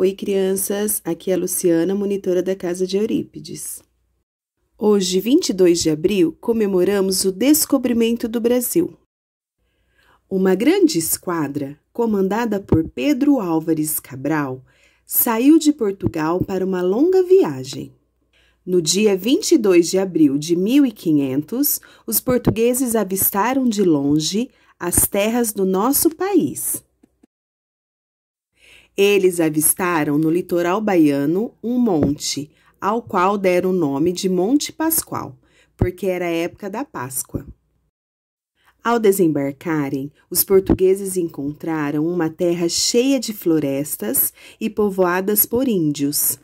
Oi, crianças! Aqui é a Luciana, monitora da Casa de Eurípides. Hoje, 22 de abril, comemoramos o descobrimento do Brasil. Uma grande esquadra, comandada por Pedro Álvares Cabral, saiu de Portugal para uma longa viagem. No dia 22 de abril de 1500, os portugueses avistaram de longe as terras do nosso país. Eles avistaram no litoral baiano um monte, ao qual deram o nome de Monte Pascoal, porque era a época da Páscoa. Ao desembarcarem, os portugueses encontraram uma terra cheia de florestas e povoadas por índios.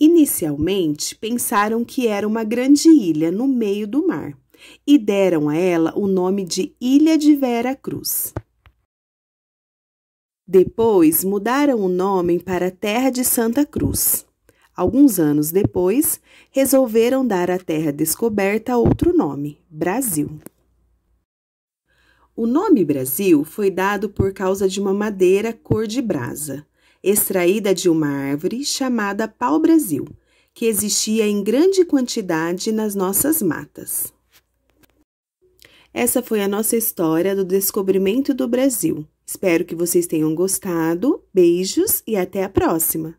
Inicialmente, pensaram que era uma grande ilha no meio do mar e deram a ela o nome de Ilha de Vera Cruz. Depois mudaram o nome para Terra de Santa Cruz. Alguns anos depois, resolveram dar à terra descoberta outro nome, Brasil. O nome Brasil foi dado por causa de uma madeira cor de brasa, extraída de uma árvore chamada pau-brasil, que existia em grande quantidade nas nossas matas. Essa foi a nossa história do descobrimento do Brasil. Espero que vocês tenham gostado. Beijos e até a próxima!